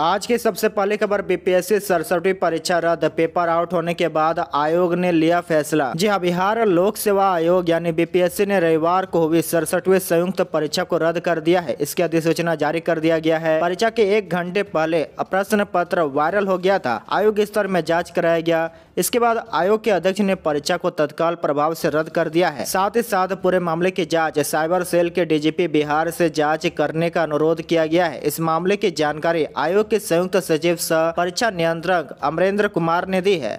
आज की सबसे पहले खबर बीपीएससी सरस्वती परीक्षा रद्द पेपर आउट होने के बाद आयोग ने लिया फैसला जी हाँ बिहार लोक सेवा आयोग यानी बीपीएससी ने रविवार को हुई सड़सठवीं संयुक्त परीक्षा को रद्द कर दिया है इसकी अधिसूचना जारी कर दिया गया है परीक्षा के एक घंटे पहले प्रश्न पत्र वायरल हो गया था आयोग स्तर में जाँच कराया गया इसके बाद आयोग के अध्यक्ष ने परीक्षा को तत्काल प्रभाव से रद्द कर दिया है साथ ही साथ पूरे मामले की जाँच साइबर सेल के डीजीपी बिहार से जाँच करने का अनुरोध किया गया है इस मामले की जानकारी आयोग के संयुक्त सचिव सह परीक्षा नियंत्रक अमरेंद्र कुमार ने दी है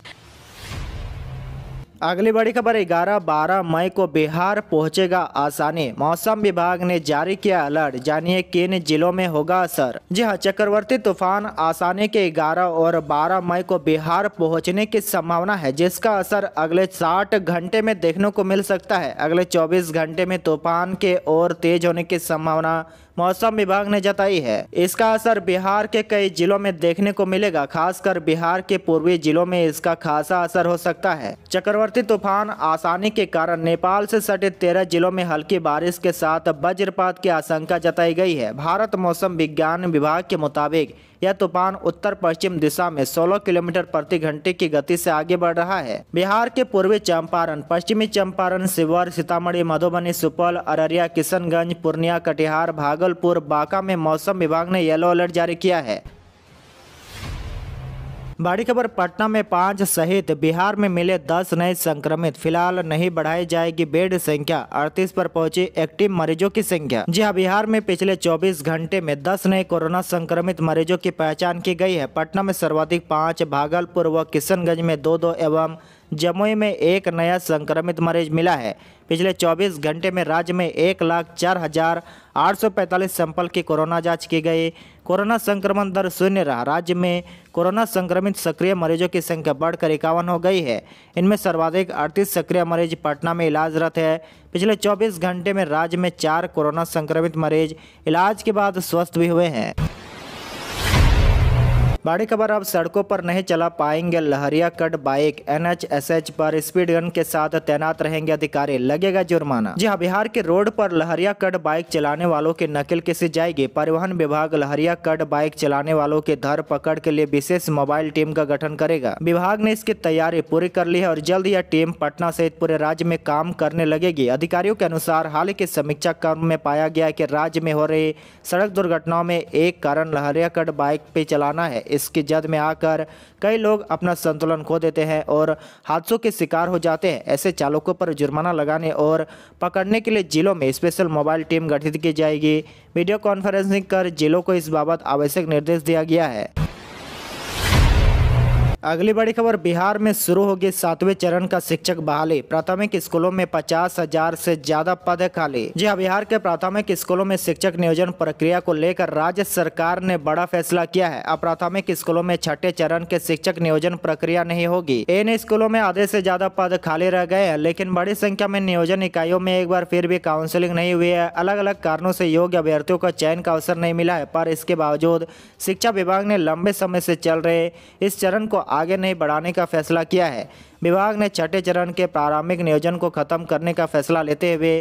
अगली बड़ी खबर 11-12 मई को बिहार पहुंचेगा आसानी मौसम विभाग ने जारी किया अलर्ट जानिए किन जिलों में होगा असर जी हाँ चक्रवर्ती तूफान आसानी के 11 और 12 मई को बिहार पहुंचने की संभावना है जिसका असर अगले 60 घंटे में देखने को मिल सकता है अगले 24 घंटे में तूफान के और तेज होने की संभावना मौसम विभाग ने जताई है इसका असर बिहार के कई जिलों में देखने को मिलेगा खासकर बिहार के पूर्वी जिलों में इसका खासा असर हो सकता है चक्रवर्ती तूफान आसानी के कारण नेपाल से सटे तेरह जिलों में हल्की बारिश के साथ वज्रपात की आशंका जताई गई है भारत मौसम विज्ञान विभाग के मुताबिक यह तूफान उत्तर पश्चिम दिशा में 16 किलोमीटर प्रति घंटे की गति से आगे बढ़ रहा है बिहार के पूर्वी चंपारण पश्चिमी चंपारण शिवर सीतामढ़ी मधुबनी सुपौल अररिया किशनगंज पूर्णिया कटिहार भागलपुर बांका में मौसम विभाग ने येलो अलर्ट जारी किया है बड़ी खबर पटना में पाँच सहित बिहार में मिले दस नए संक्रमित फिलहाल नहीं बढ़ाई जाएगी बेड संख्या अड़तीस पर पहुंची एक्टिव मरीजों की संख्या जी हाँ बिहार में पिछले 24 घंटे में दस नए कोरोना संक्रमित मरीजों की पहचान की गई है पटना में सर्वाधिक पाँच भागलपुर व किशनगंज में दो दो एवं जमुई में एक नया संक्रमित मरीज मिला है पिछले 24 घंटे में राज्य में एक लाख चार हजार आठ सौ पैंतालीस सैंपल की कोरोना जांच की गई कोरोना संक्रमण दर शून्य रहा राज्य में कोरोना संक्रमित सक्रिय मरीजों की संख्या बढ़कर इक्यावन हो गई है इनमें सर्वाधिक अड़तीस सक्रिय मरीज पटना में इलाजरत है पिछले 24 घंटे में राज्य में चार कोरोना संक्रमित मरीज इलाज के बाद स्वस्थ भी हुए हैं बड़ी खबर अब सड़कों पर नहीं चला पाएंगे लहरिया कट बाइक एनएचएसएच पर स्पीड गन के साथ तैनात रहेंगे अधिकारी लगेगा जुर्माना जी हाँ बिहार के रोड पर लहरिया कट बाइक चलाने वालों की नकल किसी जाएगी परिवहन विभाग लहरिया कट बाइक चलाने वालों के धर पकड़ के लिए विशेष मोबाइल टीम का गठन करेगा विभाग ने इसकी तैयारी पूरी कर ली है और जल्द यह टीम पटना सहित पूरे राज्य में काम करने लगेगी अधिकारियों के अनुसार हाल के समीक्षा क्रम में पाया गया की राज्य में हो रही सड़क दुर्घटनाओं में एक कारण लहरिया कट बाइक पे चलाना है इसकी जद में आकर कई लोग अपना संतुलन खो देते हैं और हादसों के शिकार हो जाते हैं ऐसे चालकों पर जुर्माना लगाने और पकड़ने के लिए जिलों में स्पेशल मोबाइल टीम गठित की जाएगी वीडियो कॉन्फ्रेंसिंग कर जिलों को इस बाबत आवश्यक निर्देश दिया गया है अगली बड़ी खबर बिहार में शुरू होगी सातवें चरण का शिक्षक बहाली प्राथमिक स्कूलों में पचास हजार से ज्यादा पद खाली जी हाँ बिहार के प्राथमिक स्कूलों में शिक्षक नियोजन प्रक्रिया को लेकर राज्य सरकार ने बड़ा फैसला किया है अब प्राथमिक स्कूलों में छठे चरण के शिक्षक नियोजन प्रक्रिया नहीं होगी इन स्कूलों में आधे से ज्यादा पद खाली रह गए हैं लेकिन बड़ी संख्या में नियोजन इकाइयों में एक बार फिर भी काउंसिलिंग नहीं हुई है अलग अलग कारणों से योग्य अभ्यर्थियों का चयन का अवसर नहीं मिला है पर इसके बावजूद शिक्षा विभाग ने लंबे समय से चल रहे इस चरण को आगे नहीं बढ़ाने का फैसला किया है विभाग ने छठे चरण के प्रारंभिक नियोजन को खत्म करने का फैसला लेते हुए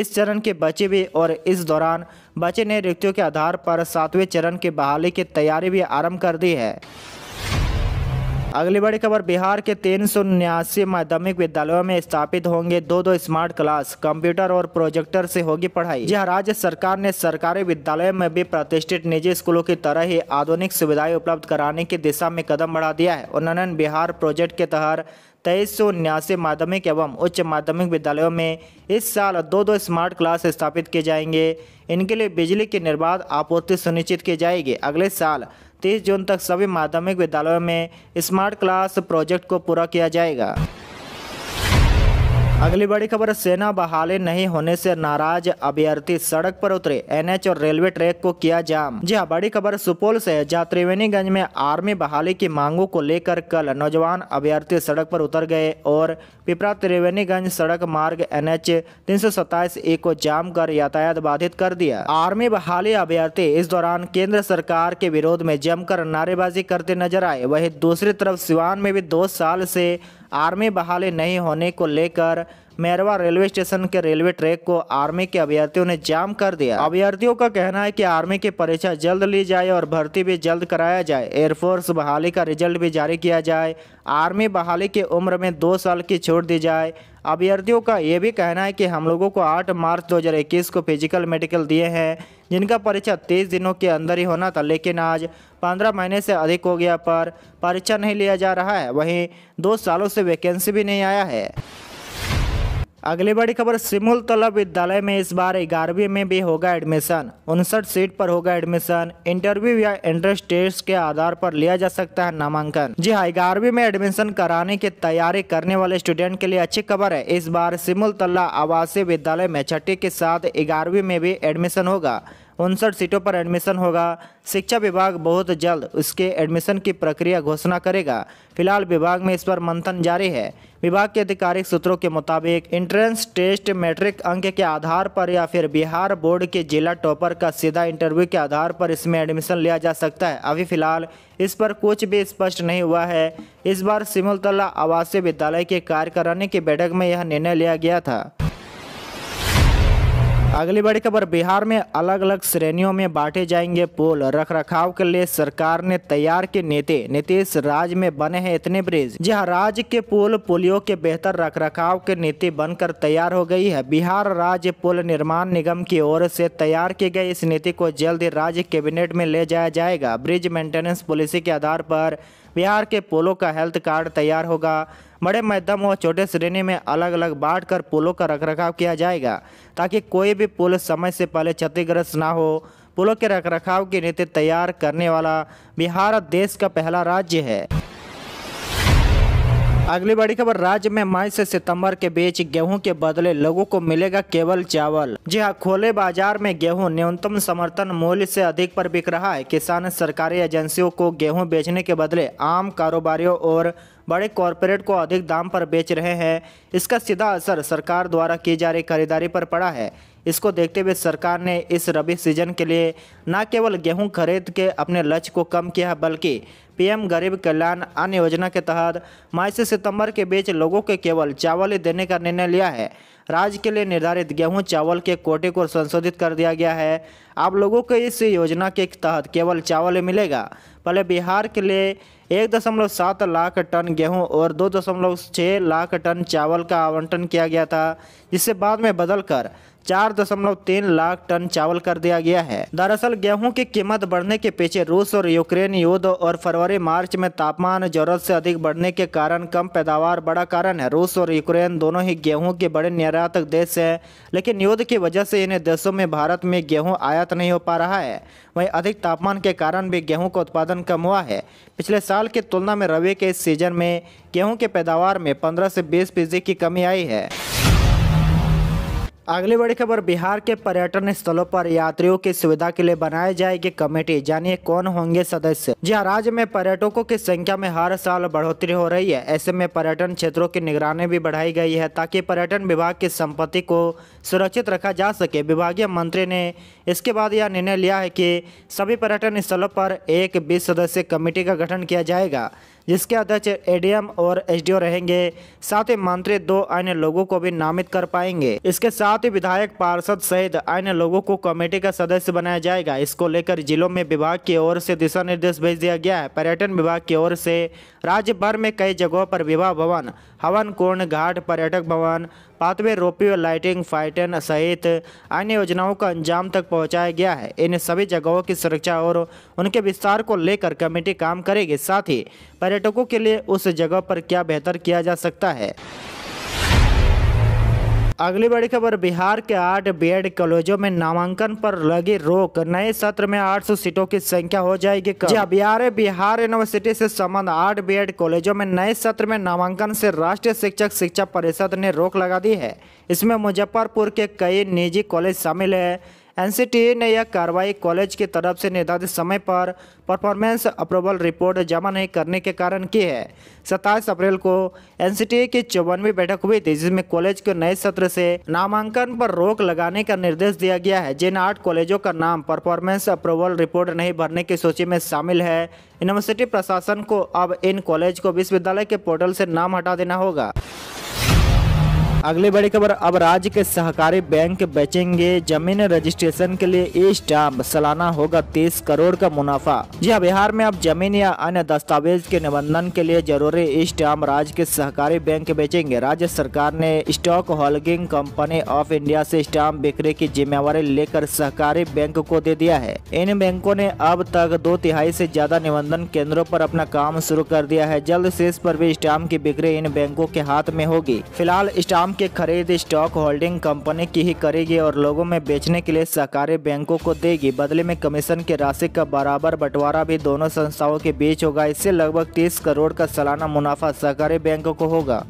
इस चरण के बचे भी और इस दौरान बचे नए रिक्तियों के आधार पर सातवें चरण के बहाली की तैयारी भी आरंभ कर दी है अगली बड़ी खबर बिहार के तीन सौ उन्यासी माध्यमिक विद्यालयों में स्थापित होंगे दो दो स्मार्ट क्लास कंप्यूटर और प्रोजेक्टर से होगी पढ़ाई यह राज्य सरकार ने सरकारी विद्यालय में भी प्रतिष्ठित निजी स्कूलों की तरह ही आधुनिक सुविधाएं उपलब्ध कराने की दिशा में कदम बढ़ा दिया है उन्नयन बिहार प्रोजेक्ट के तहत तेईस सौ उन्यासी माध्यमिक एवं उच्च माध्यमिक विद्यालयों में इस साल दो दो स्मार्ट क्लास स्थापित किए जाएंगे इनके लिए बिजली की निर्बाध आपूर्ति सुनिश्चित की जाएगी अगले साल तीस जून तक सभी माध्यमिक विद्यालयों में स्मार्ट क्लास प्रोजेक्ट को पूरा किया जाएगा अगली बड़ी खबर सेना बहाली नहीं होने से नाराज अभ्यर्थी सड़क पर उतरे एनएच और रेलवे ट्रैक को किया जाम जी हाँ बड़ी खबर सुपौल से जहाँ त्रिवेणीगंज में आर्मी बहाली की मांगों को लेकर कल नौजवान अभ्यर्थी सड़क पर उतर गए और पिपरा त्रिवेणीगंज सड़क मार्ग एन एच ए को जाम कर यातायात बाधित कर दिया आर्मी बहाली अभ्यर्थी इस दौरान केंद्र सरकार के विरोध में जमकर नारेबाजी करते नजर आए वही दूसरी तरफ सिवान में भी दो साल से आर्मी बहाली नहीं होने को लेकर मेरवा रेलवे स्टेशन के रेलवे ट्रैक को आर्मी के अभ्यर्थियों ने जाम कर दिया अभ्यर्थियों का कहना है कि आर्मी की परीक्षा जल्द ली जाए और भर्ती भी जल्द कराया जाए एयरफोर्स बहाली का रिजल्ट भी जारी किया जाए आर्मी बहाली की उम्र में दो साल की छूट दी जाए अभ्यर्थियों का ये भी कहना है कि हम लोगों को 8 मार्च 2021 को फिजिकल मेडिकल दिए हैं जिनका परीक्षा 30 दिनों के अंदर ही होना था लेकिन आज 15 महीने से अधिक हो गया पर परीक्षा नहीं लिया जा रहा है वहीं दो सालों से वैकेंसी भी नहीं आया है अगली बड़ी खबर सिमुल तलब विद्यालय में इस बार ग्यारहवीं में भी होगा एडमिशन उनसठ सीट पर होगा एडमिशन इंटरव्यू या एंट्रेंस टेस्ट के आधार पर लिया जा सकता है नामांकन जी हाँ ग्यारहवीं में एडमिशन कराने की तैयारी करने वाले स्टूडेंट के लिए अच्छी खबर है इस बार सिमुल तला आवासीय विद्यालय में छठी के साथ ग्यारहवीं में भी एडमिशन होगा उनसठ सीटों पर एडमिशन होगा शिक्षा विभाग बहुत जल्द उसके एडमिशन की प्रक्रिया घोषणा करेगा फिलहाल विभाग में इस पर मंथन जारी है विभाग के आधिकारिक सूत्रों के मुताबिक इंट्रेंस टेस्ट मैट्रिक अंक के आधार पर या फिर बिहार बोर्ड के जिला टॉपर का सीधा इंटरव्यू के आधार पर इसमें एडमिशन लिया जा सकता है अभी फिलहाल इस पर कुछ भी स्पष्ट नहीं हुआ है इस बार सिमुलतला आवासीय विद्यालय के कार्य कराने की बैठक में यह निर्णय लिया गया था अगली बड़ी खबर बिहार में अलग अलग श्रेणियों में बांटे जाएंगे पोल रखरखाव के लिए सरकार ने तैयार के नेते नीतीश राज्य में बने हैं इतने ब्रिज जहां राज्य के पोल पोलियो के बेहतर रखरखाव के नीति बनकर तैयार हो गई है बिहार राज्य पोल निर्माण निगम की ओर से तैयार की गई इस नीति को जल्द ही राज्य कैबिनेट में ले जाया जाएगा ब्रिज मेंटेनेंस पॉलिसी के आधार पर बिहार के पोलों का हेल्थ कार्ड तैयार होगा बड़े मध्यम और छोटे श्रेणी में अलग अलग बांट कर पुलों का रखरखाव किया जाएगा ताकि कोई भी पुल समय से पहले क्षतिग्रस्त ना हो पुलों के रखरखाव की नीति तैयार करने वाला बिहार देश का पहला राज्य है अगली बड़ी खबर राज्य में मई से सितंबर के बीच गेहूं के बदले लोगों को मिलेगा केवल चावल जी हाँ खोले बाजार में गेहूं न्यूनतम समर्थन मूल्य से अधिक पर बिक रहा है किसान सरकारी एजेंसियों को गेहूं बेचने के बदले आम कारोबारियों और बड़े कॉरपोरेट को अधिक दाम पर बेच रहे हैं इसका सीधा असर सरकार द्वारा की जा रही खरीदारी पर पड़ा है इसको देखते हुए सरकार ने इस रबी सीजन के लिए न केवल गेहूं खरीद के अपने लक्ष्य को कम किया बल्कि पीएम गरीब कल्याण अन्न योजना के तहत मई से सितंबर के बीच लोगों के केवल चावल ही देने का निर्णय लिया है राज्य के लिए निर्धारित गेहूं चावल के कोटे को संशोधित कर दिया गया है आप लोगों को इस योजना के तहत केवल चावल मिलेगा पहले बिहार के लिए एक दशमलव सात लाख टन गेहूं और दो दशमलव छः लाख टन चावल का आवंटन किया गया था जिससे बाद में बदलकर चार दशमलव तीन लाख टन चावल कर दिया गया है दरअसल गेहूं की कीमत बढ़ने के पीछे रूस और यूक्रेन युद्ध और फरवरी मार्च में तापमान जरूरत से अधिक बढ़ने के कारण कम पैदावार बड़ा कारण है रूस और यूक्रेन दोनों ही गेहूं के बड़े निर्यातक देश हैं लेकिन युद्ध की वजह से इन्हें देशों में भारत में गेहूँ आयात नहीं हो पा रहा है वही अधिक तापमान के कारण भी गेहूँ का उत्पादन कम हुआ है पिछले साल की तुलना में रवि के इस सीजन में गेहूँ के पैदावार में पंद्रह से बीस फीसदी की कमी आई है अगली बड़ी खबर बिहार के पर्यटन स्थलों पर यात्रियों की सुविधा के लिए बनाई जाएगी कमेटी जानिए कौन होंगे सदस्य जी हाँ, राज्य में पर्यटकों की संख्या में हर साल बढ़ोतरी हो रही है ऐसे में पर्यटन क्षेत्रों की निगरानी भी बढ़ाई गई है ताकि पर्यटन विभाग की संपत्ति को सुरक्षित रखा जा सके विभागीय मंत्री ने इसके बाद यह निर्णय लिया है की सभी पर्यटन स्थलों पर एक बीस सदस्यीय कमेटी का गठन किया जाएगा जिसके अध्यक्ष एडीएम और एसडीओ रहेंगे साथ ही मंत्री दो अन्य लोगों को भी नामित कर पाएंगे इसके साथ ही विधायक पार्षद सहित अन्य लोगों को कमेटी का सदस्य बनाया जाएगा इसको लेकर जिलों में विभाग की ओर से दिशा निर्देश भेज दिया गया है पर्यटन विभाग की ओर से राज्य भर में कई जगहों पर विवाह भवन हवन कुंड घाट पर्यटक भवन पाथवे रोपी और लाइटिंग फाइटन सहित अन्य योजनाओं का अंजाम तक पहुंचाया गया है इन सभी जगहों की सुरक्षा और उनके विस्तार को लेकर कमेटी काम करेगी साथ ही पर्यटकों के लिए उस जगह पर क्या बेहतर किया जा सकता है अगली बड़ी खबर बिहार के आठ बीएड कॉलेजों में नामांकन पर लगी रोक नए सत्र में 800 सीटों की संख्या हो जाएगी जी हाँ, बिहार बिहार यूनिवर्सिटी से संबंध आठ बीएड कॉलेजों में नए सत्र में नामांकन से राष्ट्रीय शिक्षक शिक्षा परिषद ने रोक लगा दी है इसमें मुजफ्फरपुर के कई निजी कॉलेज शामिल है एनसीटीए ने यह कार्रवाई कॉलेज की तरफ से निर्धारित समय पर परफॉर्मेंस अप्रूवल रिपोर्ट जमा नहीं करने के कारण की है सत्ताईस अप्रैल को एनसीटीए की चौवनवीं बैठक हुई थी जिसमें कॉलेज के नए सत्र से नामांकन पर रोक लगाने का निर्देश दिया गया है जिन आठ कॉलेजों का नाम परफॉर्मेंस अप्रूवल रिपोर्ट नहीं भरने की सूची में शामिल है यूनिवर्सिटी प्रशासन को अब इन कॉलेज को विश्वविद्यालय के पोर्टल से नाम हटा देना होगा अगली बड़ी खबर अब राज्य के सहकारी बैंक बेचेंगे जमीन रजिस्ट्रेशन के लिए ई स्टाम्प सालाना होगा तीस करोड़ का मुनाफा जी हाँ बिहार में अब जमीन या अन्य दस्तावेज के निबंधन के लिए जरूरी ई स्टाम्प राज्य के सहकारी बैंक बेचेंगे राज्य सरकार ने stock holding company of India ऐसी स्टाम्प बिक्री की जिम्मेवारी लेकर सहकारी बैंक को दे दिया है इन बैंकों ने अब तक दो तिहाई ऐसी ज्यादा निबंधन केंद्रों पर अपना काम शुरू कर दिया है जल्द शेष पर भी स्टाम्प की बिक्री इन बैंकों के हाथ में होगी फिलहाल स्टाम्प के खरीद स्टॉक होल्डिंग कंपनी की ही करेगी और लोगों में बेचने के लिए सहकारी बैंकों को देगी बदले में कमीशन के राशि का बराबर बंटवारा भी दोनों संस्थाओं के बीच होगा इससे लगभग तीस करोड़ का सालाना मुनाफा सहकारी बैंकों को होगा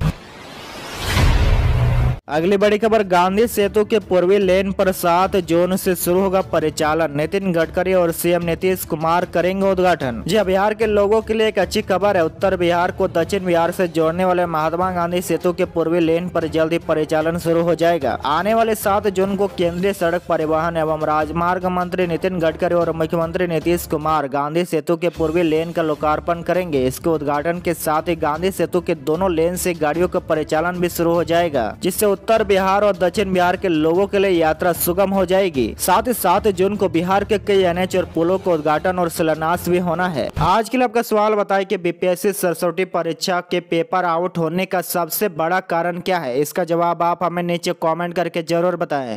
अगली बड़ी खबर गांधी सेतु के पूर्वी लेन पर सात जून से शुरू होगा परिचालन नितिन गडकरी और सीएम नीतीश कुमार करेंगे उद्घाटन जी हाँ, बिहार के लोगों के लिए एक अच्छी खबर है उत्तर बिहार को दक्षिण बिहार से जोड़ने वाले महात्मा गांधी सेतु के पूर्वी लेन पर जल्द ही परिचालन शुरू हो जाएगा आने वाले सात जून को केंद्रीय सड़क परिवहन एवं राजमार्ग मंत्री नितिन गडकरी और मुख्यमंत्री नीतीश कुमार गांधी सेतु के पूर्वी लेन का लोकार्पण करेंगे इसके उद्घाटन के साथ ही गांधी सेतु के दोनों लेन ऐसी गाड़ियों का परिचालन भी शुरू हो जाएगा जिससे उत्तर बिहार और दक्षिण बिहार के लोगों के लिए यात्रा सुगम हो जाएगी साथ ही सात जून को बिहार के कई एन और पुलों का उद्घाटन और शिलान्यास भी होना है आज के लिए आपका सवाल बताए की बीपीएससी सरस्वती परीक्षा के पेपर आउट होने का सबसे बड़ा कारण क्या है इसका जवाब आप हमें नीचे कॉमेंट करके जरूर बताए